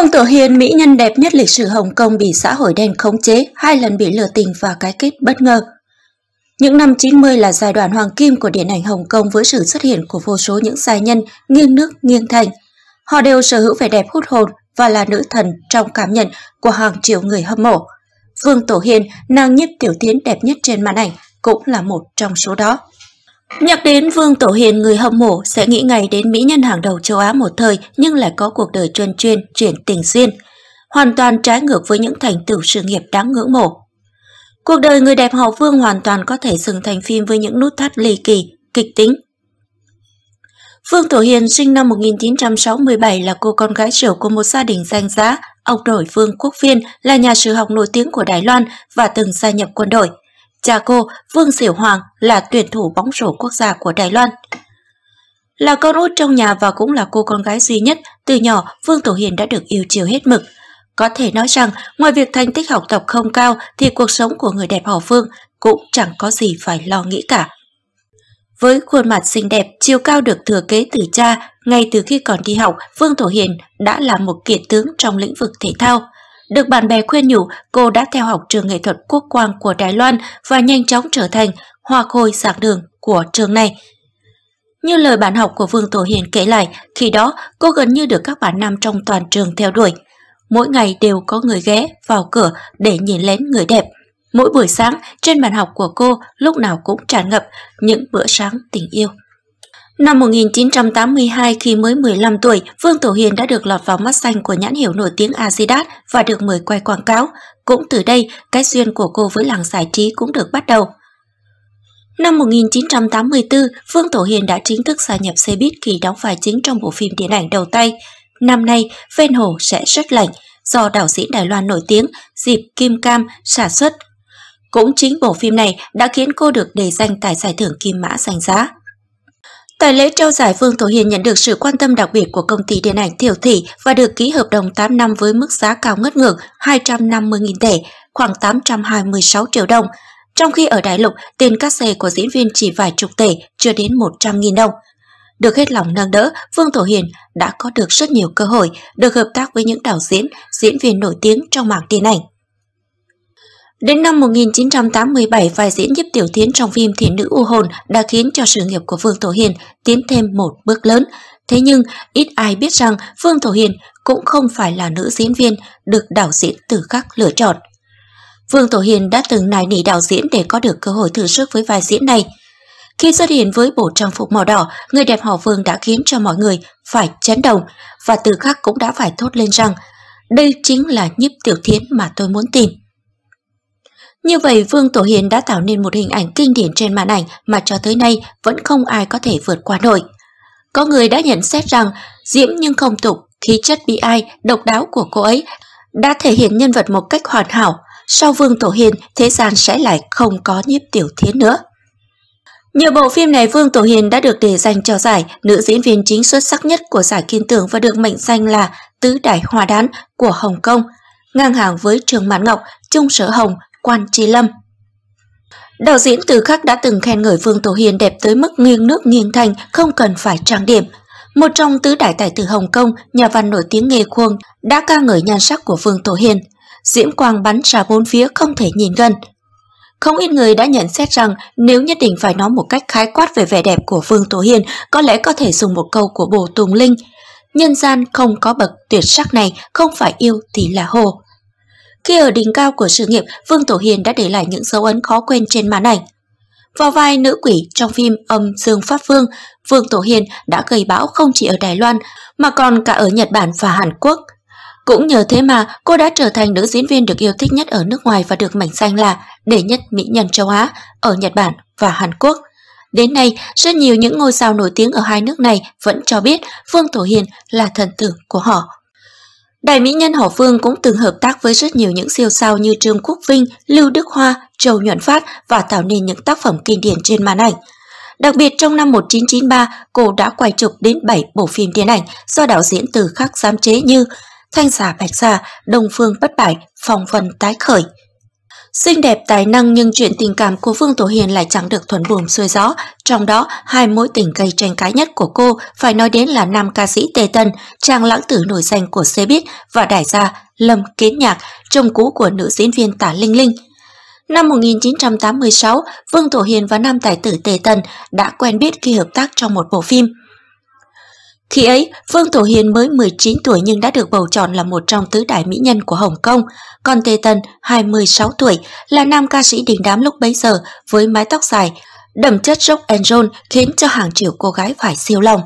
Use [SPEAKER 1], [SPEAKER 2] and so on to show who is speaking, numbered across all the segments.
[SPEAKER 1] Phương Tử Hiền, mỹ nhân đẹp nhất lịch sử Hồng Kông bị xã hội đen khống chế, hai lần bị lừa tình và cái kết bất ngờ. Những năm 90 là giai đoạn hoàng kim của điện ảnh Hồng Kông với sự xuất hiện của vô số những giai nhân nghiêng nước nghiêng thành. Họ đều sở hữu vẻ đẹp hút hồn và là nữ thần trong cảm nhận của hàng triệu người hâm mộ. Phương Tổ Hiền, nàng nhiếp tiểu tiến đẹp nhất trên màn ảnh, cũng là một trong số đó. Nhắc đến Vương Tổ Hiền người hâm mộ sẽ nghĩ ngay đến mỹ nhân hàng đầu châu Á một thời nhưng lại có cuộc đời chuyên chuyên, chuyển tình duyên. Hoàn toàn trái ngược với những thành tựu sự nghiệp đáng ngưỡng mộ. Cuộc đời người đẹp họ Vương hoàn toàn có thể dừng thành phim với những nút thắt ly kỳ, kịch tính. Vương Tổ Hiền sinh năm 1967 là cô con gái trưởng của một gia đình danh giá. Ông đổi Vương Quốc Viên là nhà sử học nổi tiếng của Đài Loan và từng gia nhập quân đội – Cha cô, Vương Diểu Hoàng là tuyển thủ bóng rổ quốc gia của Đài Loan. Là con út trong nhà và cũng là cô con gái duy nhất, từ nhỏ Vương Tổ Hiền đã được yêu chiều hết mực. Có thể nói rằng, ngoài việc thành tích học tập không cao thì cuộc sống của người đẹp họ Vương cũng chẳng có gì phải lo nghĩ cả. Với khuôn mặt xinh đẹp, chiều cao được thừa kế từ cha, ngay từ khi còn đi học, Vương Thổ Hiền đã là một kiện tướng trong lĩnh vực thể thao. Được bạn bè khuyên nhủ, cô đã theo học trường nghệ thuật quốc quang của Đài Loan và nhanh chóng trở thành hoa khôi giảng đường của trường này. Như lời bạn học của Vương Tổ Hiền kể lại, khi đó cô gần như được các bạn nam trong toàn trường theo đuổi. Mỗi ngày đều có người ghé vào cửa để nhìn lén người đẹp. Mỗi buổi sáng, trên bàn học của cô lúc nào cũng tràn ngập những bữa sáng tình yêu. Năm 1982 khi mới 15 tuổi, Vương Tổ Hiền đã được lọt vào mắt xanh của nhãn hiệu nổi tiếng Adidas và được mời quay quảng cáo. Cũng từ đây, cái duyên của cô với làng giải trí cũng được bắt đầu. Năm 1984, Vương Tổ Hiền đã chính thức gia nhập xe buýt khi đóng vai chính trong bộ phim điện ảnh đầu tay. Năm nay, Ven Hồ sẽ rất lạnh, do đạo diễn Đài Loan nổi tiếng Dịp Kim Cam sản xuất. Cũng chính bộ phim này đã khiến cô được đề danh tại giải thưởng Kim Mã danh giá. Tại lễ trao giải, Vương Thổ Hiền nhận được sự quan tâm đặc biệt của công ty điện ảnh thiểu Thị và được ký hợp đồng 8 năm với mức giá cao ngất ngược 250.000 tệ, khoảng 826 triệu đồng. Trong khi ở đại lục, tiền cát xê của diễn viên chỉ vài chục tệ, chưa đến 100.000 đồng. Được hết lòng nâng đỡ, Vương Thổ Hiền đã có được rất nhiều cơ hội được hợp tác với những đạo diễn, diễn viên nổi tiếng trong mảng điện ảnh. Đến năm 1987, vai diễn giúp Tiểu Thiến trong phim Thiện nữ u hồn đã khiến cho sự nghiệp của Vương thổ Hiền tiến thêm một bước lớn. Thế nhưng, ít ai biết rằng Vương thổ Hiền cũng không phải là nữ diễn viên được đạo diễn từ khắc lựa chọn. Vương thổ Hiền đã từng nài nỉ đạo diễn để có được cơ hội thử sức với vai diễn này. Khi xuất hiện với bộ trang phục màu đỏ, người đẹp họ Vương đã khiến cho mọi người phải chấn động và từ khắc cũng đã phải thốt lên rằng đây chính là nhíp tiểu thiến mà tôi muốn tìm. Như vậy Vương Tổ Hiền đã tạo nên một hình ảnh kinh điển trên màn ảnh mà cho tới nay vẫn không ai có thể vượt qua nổi. Có người đã nhận xét rằng diễm nhưng không tục, khí chất bi ai, độc đáo của cô ấy đã thể hiện nhân vật một cách hoàn hảo. Sau Vương Tổ Hiền, thế gian sẽ lại không có nhiếp tiểu thiến nữa. nhiều bộ phim này, Vương Tổ Hiền đã được đề danh cho giải nữ diễn viên chính xuất sắc nhất của giải Kiên tưởng và được mệnh danh là Tứ Đại hòa Đán của Hồng Kông, ngang hàng với Trương Mãn Ngọc, Trung Sở Hồng, Quan Trí Lâm. Đạo diễn Từ Khắc đã từng khen ngợi Vương Tổ Hiền đẹp tới mức nghiêng nước nghiêng thành, không cần phải trang điểm. Một trong tứ đại tài tử Hồng Kông, nhà văn nổi tiếng nghề khuôn đã ca ngợi nhan sắc của Vương Tổ Hiền. Diễm quang bắn ra bốn phía không thể nhìn gần. Không ít người đã nhận xét rằng nếu nhất định phải nói một cách khái quát về vẻ đẹp của Vương Tổ Hiền, có lẽ có thể dùng một câu của Bồ Tùng Linh. Nhân gian không có bậc tuyệt sắc này, không phải yêu thì là hồ. Khi ở đỉnh cao của sự nghiệp, Vương Tổ Hiền đã để lại những dấu ấn khó quên trên màn ảnh. Vào vai nữ quỷ trong phim Âm Dương Pháp Vương, Vương Tổ Hiền đã gây bão không chỉ ở Đài Loan mà còn cả ở Nhật Bản và Hàn Quốc. Cũng nhờ thế mà cô đã trở thành nữ diễn viên được yêu thích nhất ở nước ngoài và được mảnh danh là đệ nhất mỹ nhân châu Á ở Nhật Bản và Hàn Quốc. Đến nay, rất nhiều những ngôi sao nổi tiếng ở hai nước này vẫn cho biết Vương Tổ Hiền là thần tượng của họ. Đại mỹ nhân Hỏ Phương cũng từng hợp tác với rất nhiều những siêu sao như Trương Quốc Vinh, Lưu Đức Hoa, Châu Nhuận Phát và tạo nên những tác phẩm kinh điển trên màn ảnh. Đặc biệt trong năm 1993, cô đã quay chụp đến 7 bộ phim điện ảnh do đạo diễn từ khác giám chế như Thanh giả Bạch Giả, Đông Phương Bất Bại, Phòng Vân Tái Khởi – Xinh đẹp tài năng nhưng chuyện tình cảm của Vương Tổ Hiền lại chẳng được thuần buồm xuôi gió. Trong đó, hai mối tình gây tranh cãi nhất của cô phải nói đến là nam ca sĩ Tề Tân, chàng lãng tử nổi danh của xe buýt và đại gia Lâm Kiến Nhạc, chồng cũ của nữ diễn viên Tả Linh Linh. Năm 1986, Vương Tổ Hiền và nam tài tử Tề Tần đã quen biết khi hợp tác trong một bộ phim – khi ấy, Vương Thổ Hiền mới 19 tuổi nhưng đã được bầu chọn là một trong tứ đại mỹ nhân của Hồng Kông, còn Tề Tần, 26 tuổi, là nam ca sĩ đình đám lúc bấy giờ với mái tóc dài, đậm chất rock and roll khiến cho hàng triệu cô gái phải siêu lòng.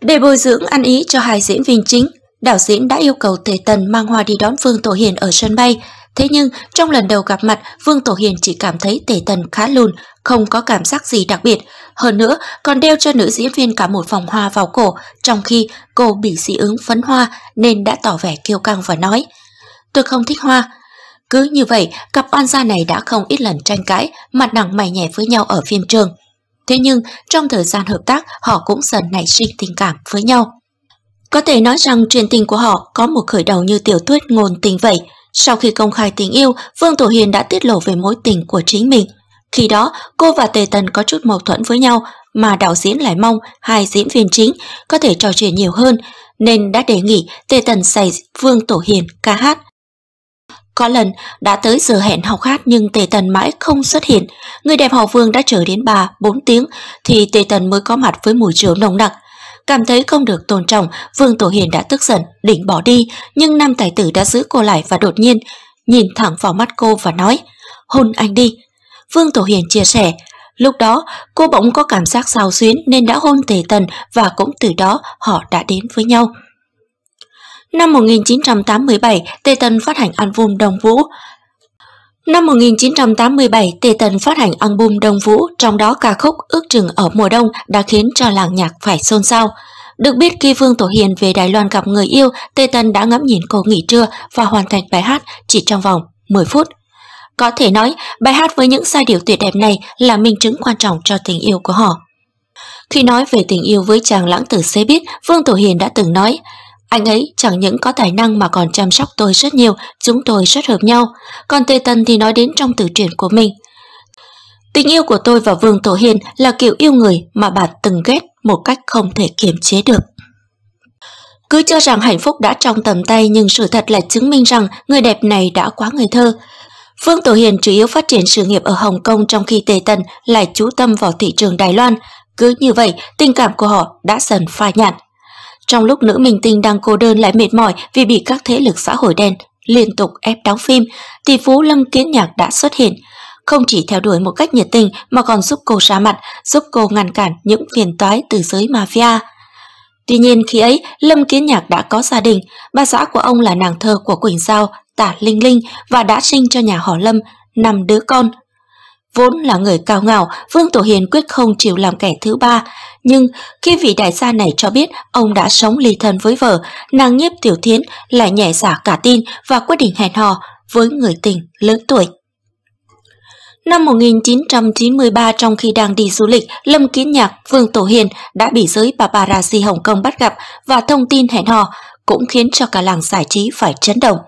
[SPEAKER 1] Để bồi dưỡng ăn ý cho hai diễn viên chính, đạo diễn đã yêu cầu Tề Tần mang hoa đi đón Vương Tổ Hiền ở sân bay. Thế nhưng, trong lần đầu gặp mặt, Vương Tổ Hiền chỉ cảm thấy Tề Tần khá lùn, không có cảm giác gì đặc biệt. Hơn nữa, còn đeo cho nữ diễn viên cả một vòng hoa vào cổ, trong khi cô bị dị ứng phấn hoa nên đã tỏ vẻ kiêu căng và nói Tôi không thích hoa. Cứ như vậy, cặp oan gia này đã không ít lần tranh cãi, mặt nặng mày nhẹ với nhau ở phim trường. Thế nhưng, trong thời gian hợp tác, họ cũng dần nảy sinh tình cảm với nhau. Có thể nói rằng truyền tình của họ có một khởi đầu như tiểu thuyết ngôn tình vậy – sau khi công khai tình yêu, Vương Tổ Hiền đã tiết lộ về mối tình của chính mình. Khi đó, cô và Tề Tần có chút mâu thuẫn với nhau mà đạo diễn lại mong hai diễn viên chính có thể trò chuyện nhiều hơn nên đã đề nghị Tề Tần xài Vương Tổ Hiền ca hát. Có lần đã tới giờ hẹn học hát nhưng Tề Tần mãi không xuất hiện. Người đẹp họ Vương đã chờ đến 3, 4 tiếng thì Tề Tần mới có mặt với mùi rượu nồng nặc. Cảm thấy không được tôn trọng, Vương Tổ Hiền đã tức giận, định bỏ đi, nhưng nam tài tử đã giữ cô lại và đột nhiên nhìn thẳng vào mắt cô và nói Hôn anh đi. Vương Tổ Hiền chia sẻ, lúc đó cô bỗng có cảm giác sao xuyến nên đã hôn Tề Tần và cũng từ đó họ đã đến với nhau. Năm 1987, Tề Tần phát hành album Đồng Vũ. Năm 1987, Tề Tần phát hành album Đông Vũ, trong đó ca khúc Ước chừng ở mùa đông đã khiến cho làng nhạc phải xôn xao. Được biết khi Vương Tổ Hiền về Đài Loan gặp người yêu, Tề Tần đã ngắm nhìn cô nghỉ trưa và hoàn thành bài hát chỉ trong vòng 10 phút. Có thể nói, bài hát với những giai điệu tuyệt đẹp này là minh chứng quan trọng cho tình yêu của họ. Khi nói về tình yêu với chàng lãng tử xe biết, Vương Tổ Hiền đã từng nói, anh ấy chẳng những có tài năng mà còn chăm sóc tôi rất nhiều, chúng tôi rất hợp nhau. Còn Tê Tân thì nói đến trong từ điển của mình. Tình yêu của tôi và Vương Tổ Hiền là kiểu yêu người mà bà từng ghét một cách không thể kiềm chế được. Cứ cho rằng hạnh phúc đã trong tầm tay nhưng sự thật lại chứng minh rằng người đẹp này đã quá người thơ. Vương Tổ Hiền chủ yếu phát triển sự nghiệp ở Hồng Kông trong khi Tề Tần lại chú tâm vào thị trường Đài Loan. Cứ như vậy, tình cảm của họ đã dần phai nhạt. Trong lúc nữ minh tinh đang cô đơn lại mệt mỏi vì bị các thế lực xã hội đen liên tục ép đóng phim, tỷ phú Lâm Kiến Nhạc đã xuất hiện. Không chỉ theo đuổi một cách nhiệt tình mà còn giúp cô ra mặt, giúp cô ngăn cản những phiền toái từ giới mafia. Tuy nhiên khi ấy, Lâm Kiến Nhạc đã có gia đình, bà xã của ông là nàng thơ của Quỳnh Giao, Tả Linh Linh và đã sinh cho nhà họ Lâm, năm đứa con – Vốn là người cao ngạo, Vương Tổ Hiền quyết không chịu làm kẻ thứ ba, nhưng khi vị đại gia này cho biết ông đã sống ly thân với vợ, nàng nhiếp tiểu thiến lại nhẹ giả dạ cả tin và quyết định hẹn hò với người tình lớn tuổi. Năm 1993 trong khi đang đi du lịch, Lâm Kiến Nhạc, Vương Tổ Hiền đã bị giới paparazzi Hồng Kông bắt gặp và thông tin hẹn hò cũng khiến cho cả làng giải trí phải chấn động.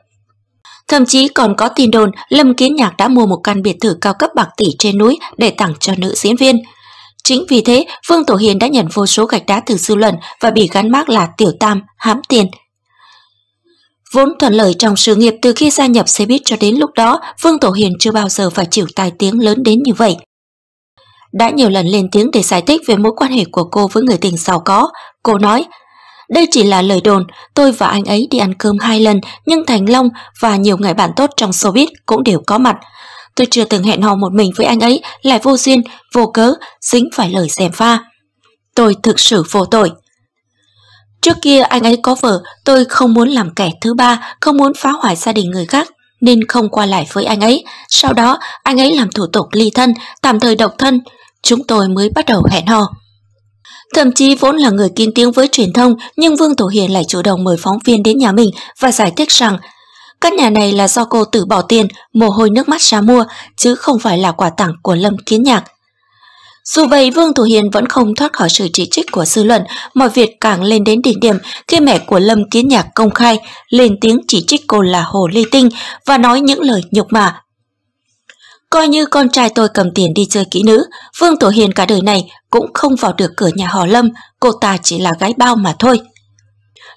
[SPEAKER 1] Thậm chí còn có tin đồn Lâm Kiến Nhạc đã mua một căn biệt thự cao cấp bạc tỷ trên núi để tặng cho nữ diễn viên. Chính vì thế, Vương Tổ Hiền đã nhận vô số gạch đá từ dư luận và bị gắn mác là tiểu tam, hám tiền. Vốn thuận lợi trong sự nghiệp từ khi gia nhập xe buýt cho đến lúc đó, Vương Tổ Hiền chưa bao giờ phải chịu tai tiếng lớn đến như vậy. Đã nhiều lần lên tiếng để giải thích về mối quan hệ của cô với người tình giàu có, cô nói – đây chỉ là lời đồn, tôi và anh ấy đi ăn cơm hai lần, nhưng Thành Long và nhiều người bạn tốt trong showbiz cũng đều có mặt. Tôi chưa từng hẹn hò một mình với anh ấy, lại vô duyên, vô cớ, dính phải lời xem pha. Tôi thực sự vô tội. Trước kia anh ấy có vợ, tôi không muốn làm kẻ thứ ba, không muốn phá hoại gia đình người khác, nên không qua lại với anh ấy. Sau đó, anh ấy làm thủ tục ly thân, tạm thời độc thân. Chúng tôi mới bắt đầu hẹn hò. Thậm chí vốn là người kín tiếng với truyền thông nhưng Vương Tổ Hiền lại chủ động mời phóng viên đến nhà mình và giải thích rằng các nhà này là do cô tự bỏ tiền, mồ hôi nước mắt ra mua, chứ không phải là quà tặng của Lâm Kiến Nhạc. Dù vậy, Vương Thủ Hiền vẫn không thoát khỏi sự chỉ trích của dư luận, mọi việc càng lên đến đỉnh điểm khi mẹ của Lâm Kiến Nhạc công khai lên tiếng chỉ trích cô là hồ ly tinh và nói những lời nhục mạ Coi như con trai tôi cầm tiền đi chơi kỹ nữ, Vương Tổ Hiền cả đời này cũng không vào được cửa nhà họ Lâm, cô ta chỉ là gái bao mà thôi.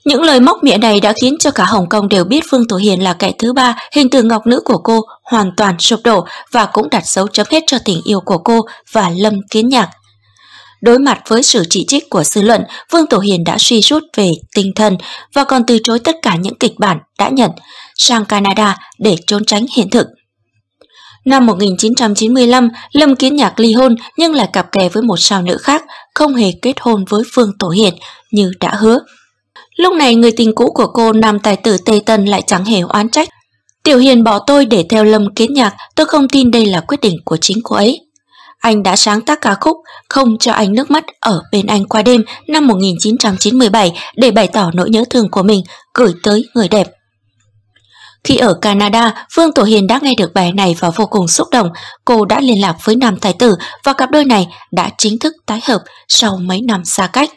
[SPEAKER 1] Những lời móc miệng này đã khiến cho cả Hồng Kông đều biết Vương Tổ Hiền là kẻ thứ ba, hình tượng ngọc nữ của cô hoàn toàn sụp đổ và cũng đặt dấu chấm hết cho tình yêu của cô và Lâm Kiến Nhạc. Đối mặt với sự chỉ trích của dư luận, Vương Tổ Hiền đã suy rút về tinh thần và còn từ chối tất cả những kịch bản đã nhận sang Canada để trốn tránh hiện thực. Năm 1995, Lâm Kiến Nhạc ly hôn nhưng lại cặp kè với một sao nữ khác, không hề kết hôn với Phương Tổ Hiền như đã hứa. Lúc này người tình cũ của cô nam tài tử Tây Tân lại chẳng hề oán trách. Tiểu Hiền bỏ tôi để theo Lâm Kiến Nhạc, tôi không tin đây là quyết định của chính cô ấy. Anh đã sáng tác ca khúc Không cho anh nước mắt ở bên anh qua đêm năm 1997 để bày tỏ nỗi nhớ thương của mình gửi tới người đẹp. Khi ở Canada, Vương Tổ Hiền đã nghe được bài này và vô cùng xúc động. Cô đã liên lạc với Nam Thái Tử và cặp đôi này đã chính thức tái hợp sau mấy năm xa cách.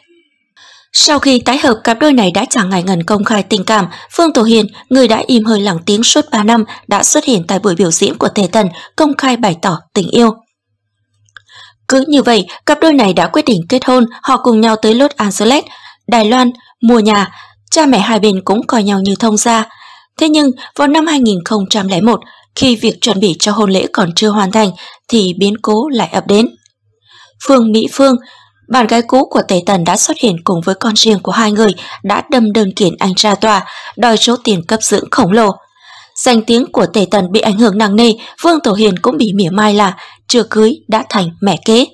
[SPEAKER 1] Sau khi tái hợp, cặp đôi này đã chẳng ngại ngần công khai tình cảm. Phương Tổ Hiền, người đã im hơi lặng tiếng suốt 3 năm, đã xuất hiện tại buổi biểu diễn của Thể Tần, công khai bày tỏ tình yêu. Cứ như vậy, cặp đôi này đã quyết định kết hôn, họ cùng nhau tới Los Angeles, Đài Loan, mua nhà. Cha mẹ hai bên cũng coi nhau như thông gia. Thế nhưng, vào năm 2001, khi việc chuẩn bị cho hôn lễ còn chưa hoàn thành thì biến cố lại ập đến. Phương Mỹ Phương, bạn gái cũ của Tề Tần đã xuất hiện cùng với con riêng của hai người đã đâm đơn kiện anh ra tòa, đòi số tiền cấp dưỡng khổng lồ. Danh tiếng của Tề Tần bị ảnh hưởng nặng nề, Vương Tổ Hiền cũng bị mỉa mai là chưa cưới đã thành mẹ kế.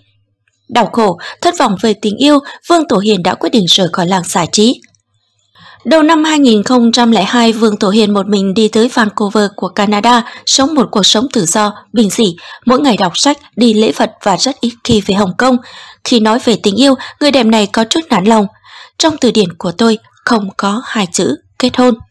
[SPEAKER 1] Đau khổ, thất vọng về tình yêu, Vương Tổ Hiền đã quyết định rời khỏi làng giải trí. Đầu năm 2002, Vương Tổ Hiền một mình đi tới Vancouver của Canada, sống một cuộc sống tự do, bình dị, mỗi ngày đọc sách, đi lễ Phật và rất ít khi về Hồng Kông. Khi nói về tình yêu, người đẹp này có chút nản lòng. Trong từ điển của tôi không có hai chữ kết hôn.